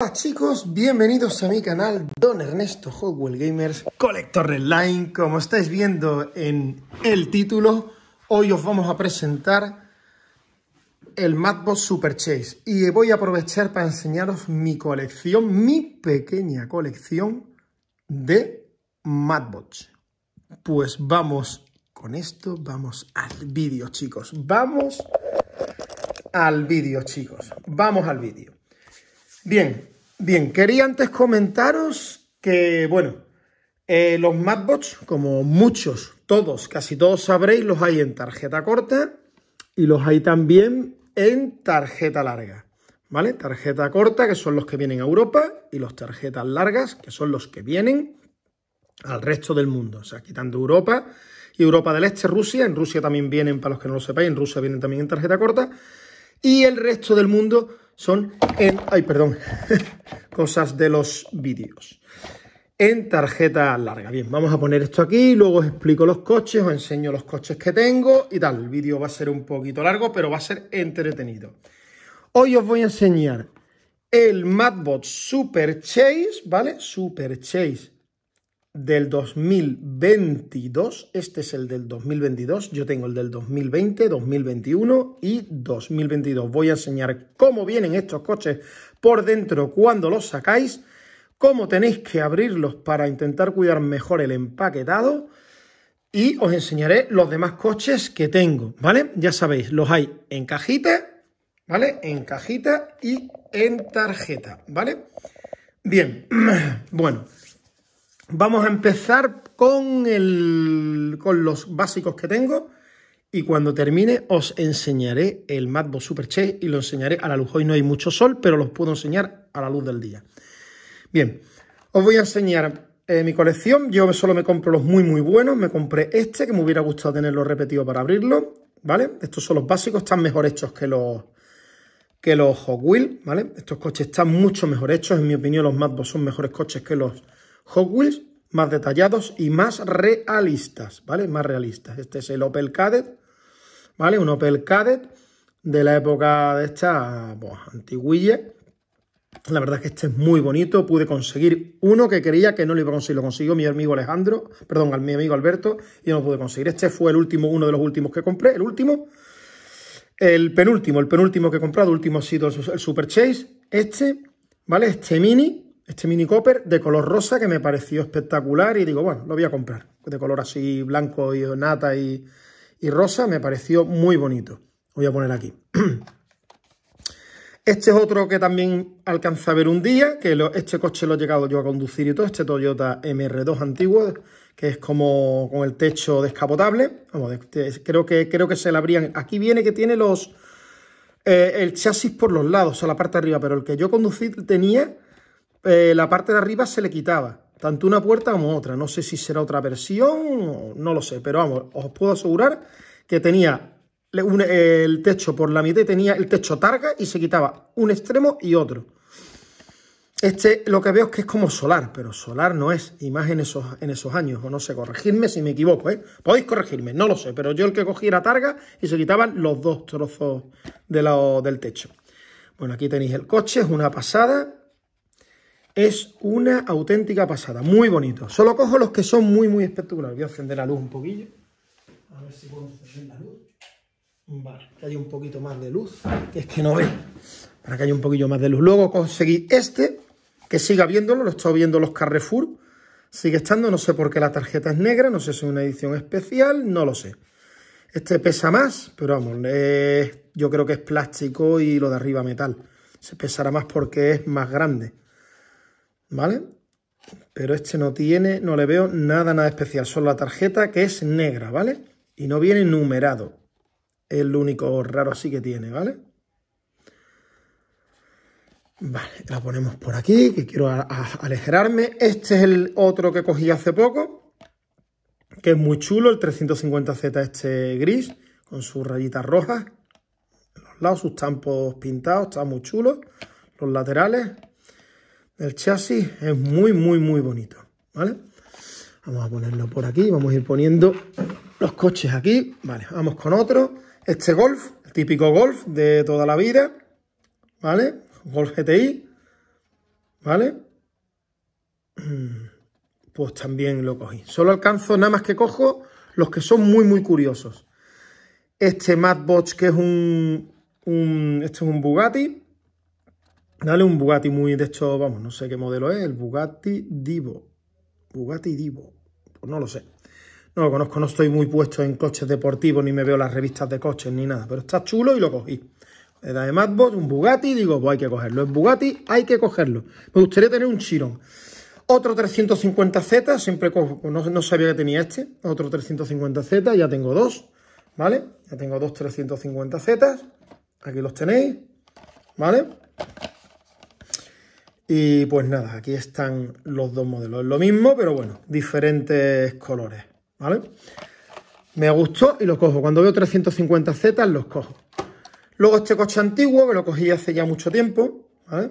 Hola chicos, bienvenidos a mi canal Don Ernesto Hogwell Gamers Collector Online. Como estáis viendo en el título, hoy os vamos a presentar el Madbox Super Chase. Y voy a aprovechar para enseñaros mi colección, mi pequeña colección de Madbox. Pues vamos con esto, vamos al vídeo chicos, vamos al vídeo chicos, vamos al vídeo. Bien, bien, quería antes comentaros que, bueno, eh, los MapBots, como muchos, todos, casi todos sabréis, los hay en tarjeta corta y los hay también en tarjeta larga. ¿Vale? Tarjeta corta, que son los que vienen a Europa, y los tarjetas largas, que son los que vienen al resto del mundo. O sea, quitando Europa y Europa del Este, Rusia. En Rusia también vienen, para los que no lo sepáis, en Rusia vienen también en tarjeta corta. Y el resto del mundo son en... ¡Ay, perdón! cosas de los vídeos. En tarjeta larga. Bien, vamos a poner esto aquí, luego os explico los coches, os enseño los coches que tengo y tal. El vídeo va a ser un poquito largo, pero va a ser entretenido. Hoy os voy a enseñar el Madbot Super Chase, ¿vale? Super Chase del 2022, este es el del 2022, yo tengo el del 2020, 2021 y 2022. Voy a enseñar cómo vienen estos coches por dentro cuando los sacáis, cómo tenéis que abrirlos para intentar cuidar mejor el empaquetado y os enseñaré los demás coches que tengo, ¿vale? Ya sabéis, los hay en cajita, ¿vale? En cajita y en tarjeta, ¿vale? Bien, bueno... Vamos a empezar con, con los básicos que tengo y cuando termine os enseñaré el Matbo Super Che y lo enseñaré a la luz. Hoy no hay mucho sol, pero los puedo enseñar a la luz del día. Bien, os voy a enseñar eh, mi colección. Yo solo me compro los muy muy buenos. Me compré este, que me hubiera gustado tenerlo repetido para abrirlo. ¿Vale? Estos son los básicos, están mejor hechos que los, que los Hot ¿vale? Estos coches están mucho mejor hechos. En mi opinión, los Matbo son mejores coches que los Hot Wheels más detallados y más realistas, ¿vale? Más realistas. Este es el Opel Cadet, ¿vale? Un Opel Cadet de la época de esta pues, La verdad es que este es muy bonito. Pude conseguir uno que creía que no lo iba a conseguir. Lo consiguió mi amigo Alejandro, perdón, al mi amigo Alberto, y no lo pude conseguir. Este fue el último, uno de los últimos que compré. El último, el penúltimo, el penúltimo que he comprado, el último ha sido el Super Chase. Este, ¿vale? Este mini, este mini copper de color rosa que me pareció espectacular y digo, bueno, lo voy a comprar. De color así blanco y nata y, rosa, me pareció muy bonito. voy a poner aquí. Este es otro que también alcanza a ver un día, que este coche lo he llegado yo a conducir y todo, este Toyota MR2 antiguo, que es como con el techo descapotable. Este creo, que, creo que se le abrían. Aquí viene que tiene los eh, el chasis por los lados, o sea, la parte de arriba, pero el que yo conducí tenía eh, la parte de arriba se le quitaba, tanto una puerta como otra. No sé si será otra versión, no lo sé, pero vamos, os puedo asegurar que tenía eh, el techo por la mitad tenía el techo targa y se quitaba un extremo y otro. Este lo que veo es que es como solar, pero solar no es, y más en esos, años, o no sé, corregirme si me equivoco, ¿eh? Podéis corregirme, no lo sé, pero yo el que cogí era targa y se quitaban los dos trozos de del techo. Bueno, aquí tenéis el coche, es una pasada, es una auténtica pasada, muy bonito. Solo cojo los que son muy, muy espectaculares. Voy a encender la luz un poquillo. A ver si puedo encender la luz. Vale, que haya un poquito más de luz, que es que no ve. Para que haya un poquillo más de luz. Luego conseguí este, que siga viéndolo, lo estado viendo los Carrefour. Sigue estando, no sé por qué la tarjeta es negra, no sé si es una edición especial, no lo sé. Este pesa más, pero vamos, yo creo que es plástico y lo de arriba metal. Se pesará más porque es más grande. ¿vale? Pero este no tiene, no le veo nada, nada especial, solo la tarjeta que es negra, ¿vale? Y no viene numerado, es lo único raro así que tiene, ¿vale? Vale, la ponemos por aquí, que quiero alejarme. Este es el otro que cogí hace poco, que es muy chulo, el 350Z este gris, con sus rayitas rojas. los lados, sus tampos pintados, está muy chulo. Los laterales, el chasis es muy, muy, muy bonito, ¿vale? Vamos a ponerlo por aquí, vamos a ir poniendo los coches aquí. Vale, vamos con otro. Este Golf, el típico Golf de toda la vida, ¿vale? Golf GTI, ¿vale? Mm, pues también lo cogí. Solo alcanzo, nada más que cojo, los que son muy, muy curiosos. Este Madbox, que es un... Este es un Bugatti, Dale un Bugatti muy de hecho, vamos, no sé qué modelo es, el Bugatti Divo. Bugatti Divo, pues no lo sé. No lo conozco, no estoy muy puesto en coches deportivos, ni me veo las revistas de coches, ni nada, pero está chulo y lo cogí. da de Madbot, un Bugatti, digo, pues hay que cogerlo. es Bugatti hay que cogerlo. Me gustaría tener un Chiron. Otro 350Z, siempre cojo, pues no sabía que tenía este. Otro 350Z, ya tengo dos, ¿vale? Ya tengo dos 350Z. Aquí los tenéis, ¿vale? Y pues nada, aquí están los dos modelos. Lo mismo, pero bueno, diferentes colores, ¿vale? Me gustó y los cojo. Cuando veo 350Z los cojo. Luego este coche antiguo, que lo cogí hace ya mucho tiempo, ¿vale?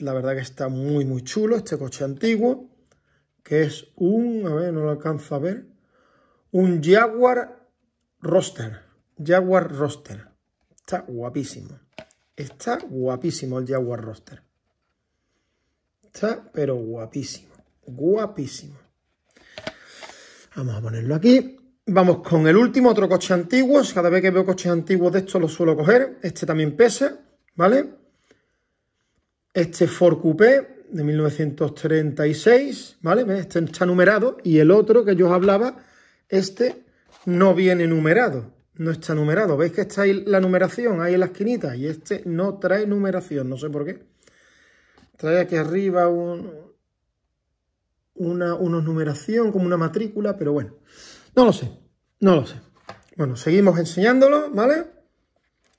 La verdad que está muy, muy chulo este coche antiguo, que es un, a ver, no lo alcanzo a ver, un Jaguar Roster. Jaguar Roster. Está guapísimo. Está guapísimo el Jaguar Roster. Está pero guapísimo. Guapísimo. Vamos a ponerlo aquí. Vamos con el último, otro coche antiguo. Cada vez que veo coches antiguos de estos lo suelo coger. Este también pesa, ¿vale? Este Ford Coupé de 1936, ¿vale? Este está numerado. Y el otro que yo os hablaba, este no viene numerado. No está numerado. ¿Veis que está ahí la numeración ahí en la esquinita? Y este no trae numeración, no sé por qué trae aquí arriba un, una, numeración como una matrícula, pero bueno, no lo sé, no lo sé. Bueno, seguimos enseñándolo, ¿vale?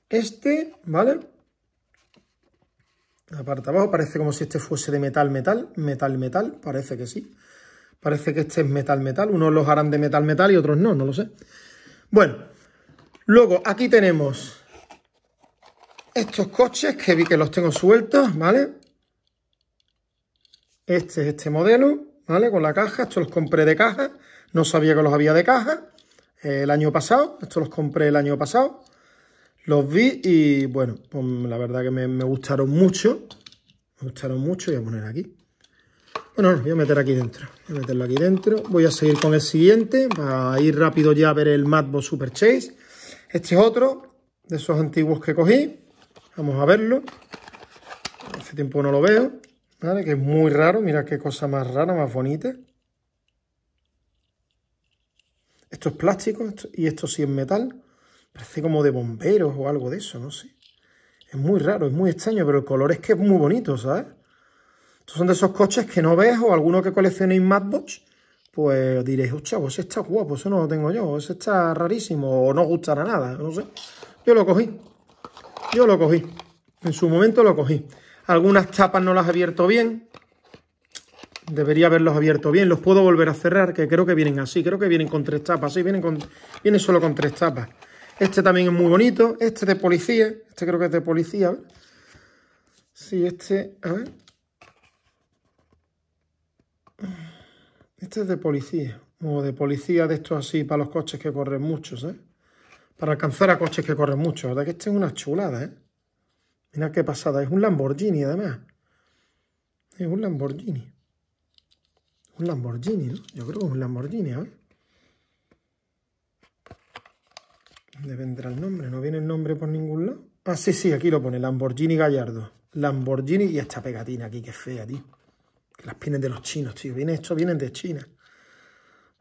Este, ¿vale? La parte abajo, parece como si este fuese de metal, metal, metal, metal, parece que sí. Parece que este es metal, metal, unos los harán de metal, metal y otros no, no lo sé. Bueno, luego aquí tenemos estos coches que vi que los tengo sueltos, ¿vale? Este es este modelo, ¿vale? Con la caja, Esto los compré de caja, no sabía que los había de caja eh, el año pasado, Esto los compré el año pasado, los vi y bueno, pues, la verdad que me, gustaron mucho, me gustaron mucho, voy a poner aquí. Bueno, los voy a meter aquí dentro, voy a meterlo aquí dentro, voy a seguir con el siguiente, a ir rápido ya a ver el Matbo Super Chase. Este es otro, de esos antiguos que cogí, vamos a verlo, hace tiempo no lo veo. Que es muy raro, mira qué cosa más rara, más bonita. Esto es plástico y esto sí es metal. Parece como de bomberos o algo de eso, no sé. Es muy raro, es muy extraño, pero el color es que es muy bonito, ¿sabes? Estos son de esos coches que no ves o alguno que coleccionéis Madbox pues diréis, chavos, pues está guapo, eso no lo tengo yo, ese está rarísimo o no gustará nada, no sé. Yo lo cogí, yo lo cogí, en su momento lo cogí. Algunas tapas no las he abierto bien. Debería haberlos abierto bien. Los puedo volver a cerrar, que creo que vienen así. Creo que vienen con tres tapas. Sí, vienen, con, vienen solo con tres tapas. Este también es muy bonito. Este de policía. Este creo que es de policía. Sí, este... A ver. Este es de policía. O de policía de estos así para los coches que corren muchos, ¿eh? Para alcanzar a coches que corren mucho. La verdad que este es una chulada, ¿eh? Mira qué pasada, es un Lamborghini además. Es un Lamborghini. Un Lamborghini, ¿no? Yo creo que es un Lamborghini, ¿eh? ¿Dónde vendrá el nombre? ¿No viene el nombre por ningún lado? Ah, sí, sí, aquí lo pone, Lamborghini Gallardo. Lamborghini y esta pegatina aquí, que fea, tío. las pines de los chinos, tío. Viene esto, vienen de China.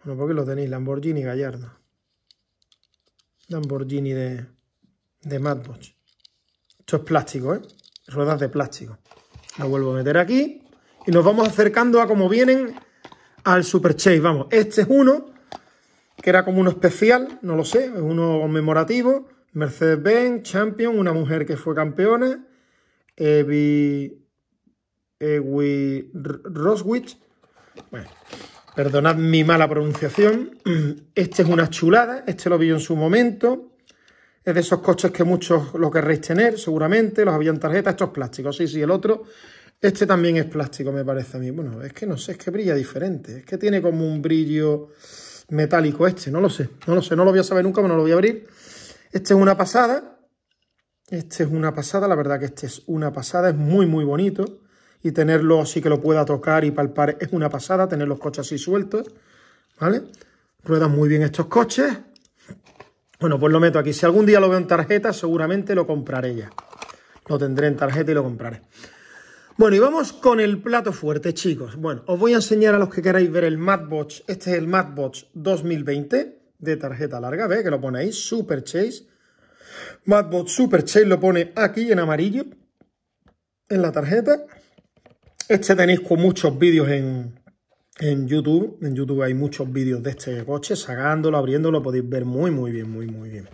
Bueno, ¿por qué lo tenéis? Lamborghini Gallardo. Lamborghini de, de Madbox es plástico, ¿eh? Ruedas de plástico. Lo vuelvo a meter aquí. Y nos vamos acercando a cómo vienen al Super Chase. Vamos, este es uno que era como uno especial, no lo sé, es uno conmemorativo. Mercedes-Benz, Champion, una mujer que fue campeona. Evi. Ewi. Roswich. Bueno, perdonad mi mala pronunciación. Este es una chulada, este lo vi yo en su momento. Es de esos coches que muchos lo querréis tener, seguramente, los habían tarjeta, estos plásticos, sí, sí, el otro. Este también es plástico, me parece a mí. Bueno, es que no sé, es que brilla diferente. Es que tiene como un brillo metálico este, no lo sé, no lo sé, no lo voy a saber nunca, pero no lo voy a abrir. Este es una pasada, este es una pasada, la verdad que este es una pasada, es muy muy bonito y tenerlo así que lo pueda tocar y palpar es una pasada, tener los coches así sueltos, ¿vale? Ruedan muy bien estos coches, bueno, pues lo meto aquí. Si algún día lo veo en tarjeta, seguramente lo compraré ya. Lo tendré en tarjeta y lo compraré. Bueno, y vamos con el plato fuerte, chicos. Bueno, os voy a enseñar a los que queráis ver el Matbox. Este es el Matbox 2020 de tarjeta larga. Ve que lo pone ahí, Super Chase. Matbox Super Chase lo pone aquí en amarillo en la tarjeta. Este tenéis con muchos vídeos en, en YouTube. En YouTube hay muchos vídeos de este coche, sacándolo, abriéndolo, podéis ver muy, muy bien, muy, muy bien.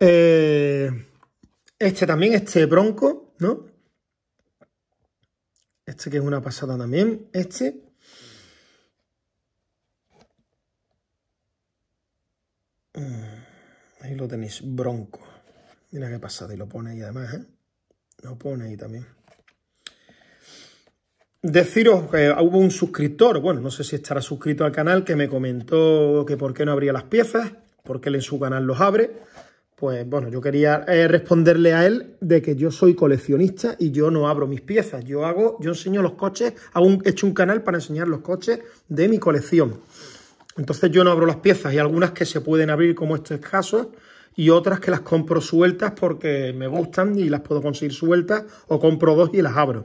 Eh, este también, este Bronco, ¿no? Este que es una pasada también, este. Mm, ahí lo tenéis, Bronco. Mira qué pasada, y lo pone ahí además, ¿eh? Lo pone ahí también. Deciros que hubo un suscriptor, bueno, no sé si estará suscrito al canal, que me comentó que por qué no abría las piezas, porque él en su canal los abre. Pues bueno, yo quería eh, responderle a él de que yo soy coleccionista y yo no abro mis piezas. Yo hago, yo enseño los coches, hago he hecho un canal para enseñar los coches de mi colección. Entonces yo no abro las piezas y algunas que se pueden abrir como estos casos y otras que las compro sueltas porque me gustan y las puedo conseguir sueltas o compro dos y las abro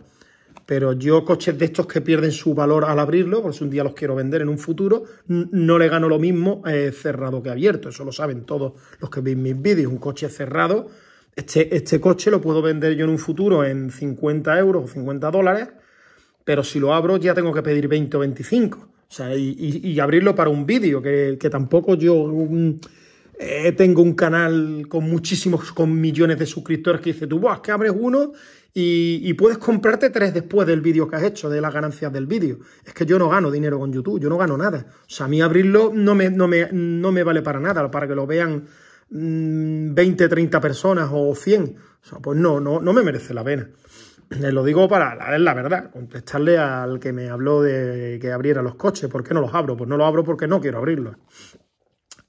pero yo coches de estos que pierden su valor al abrirlo, por si un día los quiero vender en un futuro, no le gano lo mismo eh, cerrado que abierto. Eso lo saben todos los que ven mis vídeos. Un coche cerrado, este, este coche lo puedo vender yo en un futuro en 50 euros o 50 dólares, pero si lo abro ya tengo que pedir 20 o 25. O sea, y, abrirlo para un vídeo, que, que, tampoco yo... Mm, eh, tengo un canal con muchísimos, con millones de suscriptores que dice, tú, es que abres uno y, puedes comprarte tres después del vídeo que has hecho, de las ganancias del vídeo. Es que yo no gano dinero con YouTube, yo no gano nada. O sea, a mí abrirlo no me, no me, no me vale para nada, para que lo vean 20, mm, 30 personas o 100. O sea, pues no, no, no me merece la pena. Les eh, lo digo para la, la verdad, contestarle al que me habló de que abriera los coches. ¿Por qué no los abro? Pues no los abro porque no quiero abrirlos.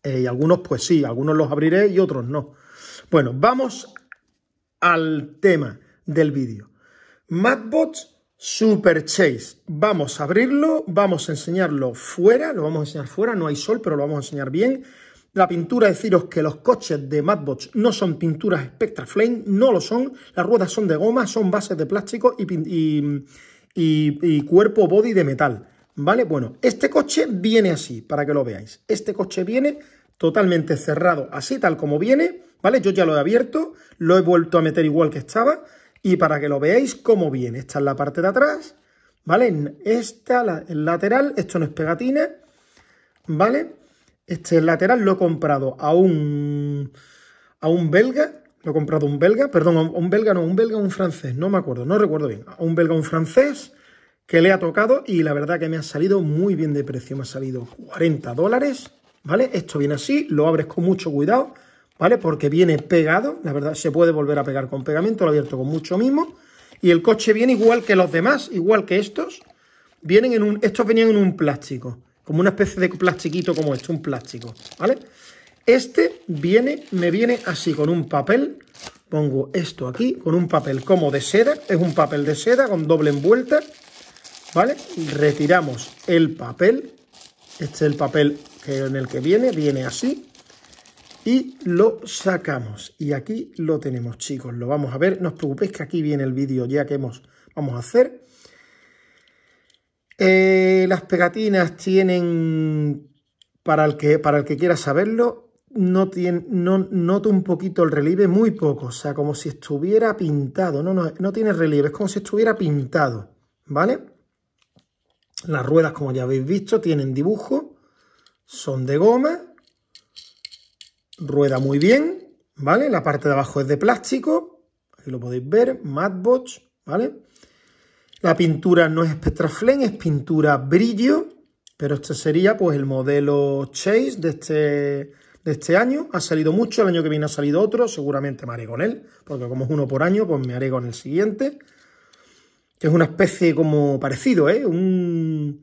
Eh, y algunos, pues sí, algunos los abriré y otros no. Bueno, vamos al tema del vídeo. Madbots Super Chase. Vamos a abrirlo, vamos a enseñarlo fuera, lo vamos a enseñar fuera, no hay sol, pero lo vamos a enseñar bien. La pintura, deciros que los coches de Madbots no son pinturas Spectra Flame, no lo son. Las ruedas son de goma, son bases de plástico y, cuerpo body de metal. ¿Vale? Bueno, este coche viene así, para que lo veáis. Este coche viene totalmente cerrado, así tal como viene, ¿vale? Yo ya lo he abierto, lo he vuelto a meter igual que estaba, y para que lo veáis cómo viene, esta es la parte de atrás, ¿vale? Esta, el lateral, esto no es pegatina, ¿vale? Este lateral lo he comprado a un, a un belga, lo he comprado a un belga, perdón, a un belga no, un belga, un francés, no me acuerdo, no recuerdo bien, a un belga, un francés, que le ha tocado y la verdad que me ha salido muy bien de precio, me ha salido 40 dólares, ¿vale? Esto viene así, lo abres con mucho cuidado, ¿vale? Porque viene pegado, la verdad, se puede volver a pegar con pegamento, lo abierto con mucho mismo. Y el coche viene igual que los demás, igual que estos. Vienen en un, estos venían en un plástico, como una especie de plastiquito como este, un plástico, ¿vale? Este viene, me viene así, con un papel, pongo esto aquí, con un papel como de seda, es un papel de seda con doble envuelta, ¿vale? Retiramos el papel, este es el papel en el que viene, viene así, y lo sacamos. Y aquí lo tenemos, chicos. Lo vamos a ver. No os preocupéis que aquí viene el vídeo ya que hemos, vamos a hacer. Eh, las pegatinas tienen, para el que, para el que quiera saberlo, no tiene, no, noto un poquito el relieve, muy poco. O sea, como si estuviera pintado. No, no, no tiene relieve, es como si estuviera pintado. ¿Vale? Las ruedas, como ya habéis visto, tienen dibujo. Son de goma rueda muy bien, ¿vale? La parte de abajo es de plástico, aquí lo podéis ver, Matbox, ¿vale? La pintura no es Flame, es pintura brillo, pero este sería pues el modelo Chase de este, de este año. Ha salido mucho, el año que viene ha salido otro, seguramente me haré con él, porque como es uno por año, pues me haré con el siguiente. que Es una especie como parecido, ¿eh? Un,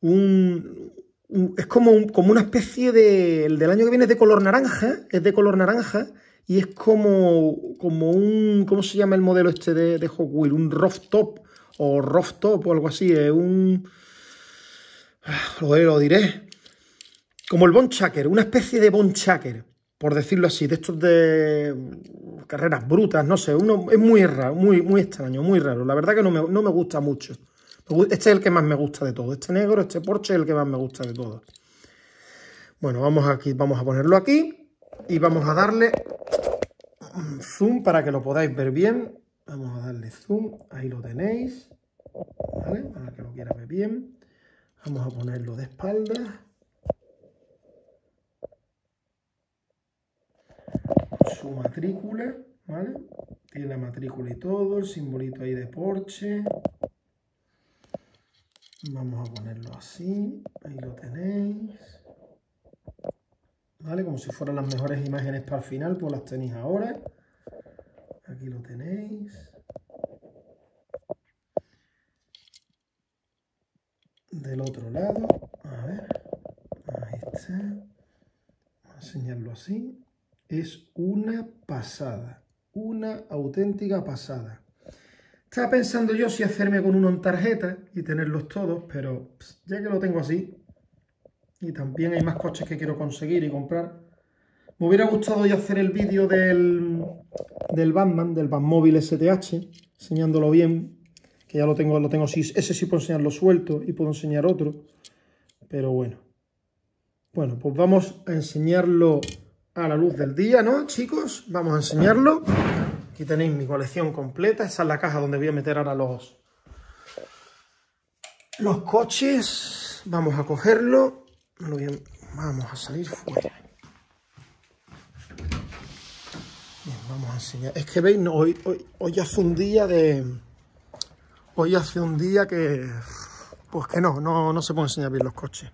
un, es como, como una especie de. El del año que viene es de color naranja. Es de color naranja. Y es como, como un. ¿Cómo se llama el modelo este de, de Un rough top. O rough top o algo así. Es un. Lo, diré. Como el Bonchaker. Una especie de chacker Por decirlo así. De estos de. Carreras brutas. No sé. Uno, es muy raro. Muy, muy extraño. Muy raro. La verdad que no me, no me gusta mucho. Este es el que más me gusta de todo. Este negro, este Porsche es el que más me gusta de todo. Bueno, vamos aquí, vamos a ponerlo aquí y vamos a darle zoom para que lo podáis ver bien. Vamos a darle zoom, ahí lo tenéis, Para que lo quiera ver bien. Vamos a ponerlo de espaldas. Su matrícula, ¿vale? Tiene la matrícula y todo, el simbolito ahí de Porsche. Vamos a ponerlo así, ahí lo tenéis. ¿Vale? Como si fueran las mejores imágenes para el final, pues las tenéis ahora. Aquí lo tenéis. Del otro lado, a ver, ahí está. Voy a enseñarlo así. Es una pasada, una auténtica pasada. Estaba pensando yo si hacerme con uno en tarjeta y tenerlos todos, pero ya que lo tengo así, y también hay más coches que quiero conseguir y comprar, me hubiera gustado yo hacer el vídeo del, del Batman, del Batmóvil STH, enseñándolo bien, que ya lo tengo, lo tengo ese sí puedo enseñarlo suelto y puedo enseñar otro, pero bueno. Bueno, pues vamos a enseñarlo a la luz del día, ¿no, chicos? Vamos a enseñarlo. Aquí tenéis mi colección completa. Esa es la caja donde voy a meter ahora los, los coches. Vamos a cogerlo. Vamos a salir fuera. vamos a enseñar. Es que veis, hoy, hace un día de... Hoy hace un día que... Pues que no, no, se pueden enseñar bien los coches.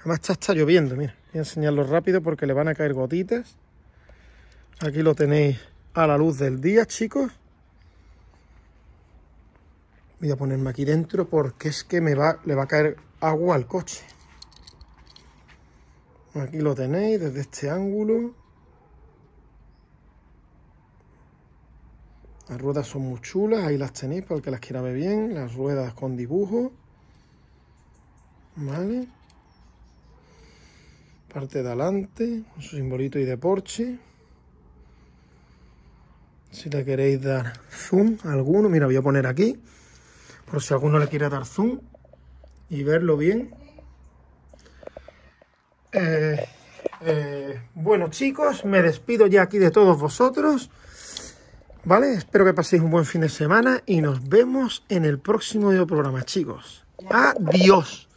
Además está, está lloviendo, mira. Voy a enseñarlo rápido porque le van a caer gotitas. Aquí lo tenéis a la luz del día, chicos. Voy a ponerme aquí dentro porque es que me va, le va a caer agua al coche. Aquí lo tenéis desde este ángulo. Las ruedas son muy chulas, ahí las tenéis para el que las quiera ver bien. Las ruedas con dibujo. ¿Vale? Parte de adelante, su simbolito y de Porsche. Si le queréis dar zoom a alguno, mira, voy a poner aquí, por si alguno le quiere dar zoom y verlo bien. Eh, eh, bueno, chicos, me despido ya aquí de todos vosotros. ¿Vale? Espero que paséis un buen fin de semana y nos vemos en el próximo video programa, chicos. Adiós.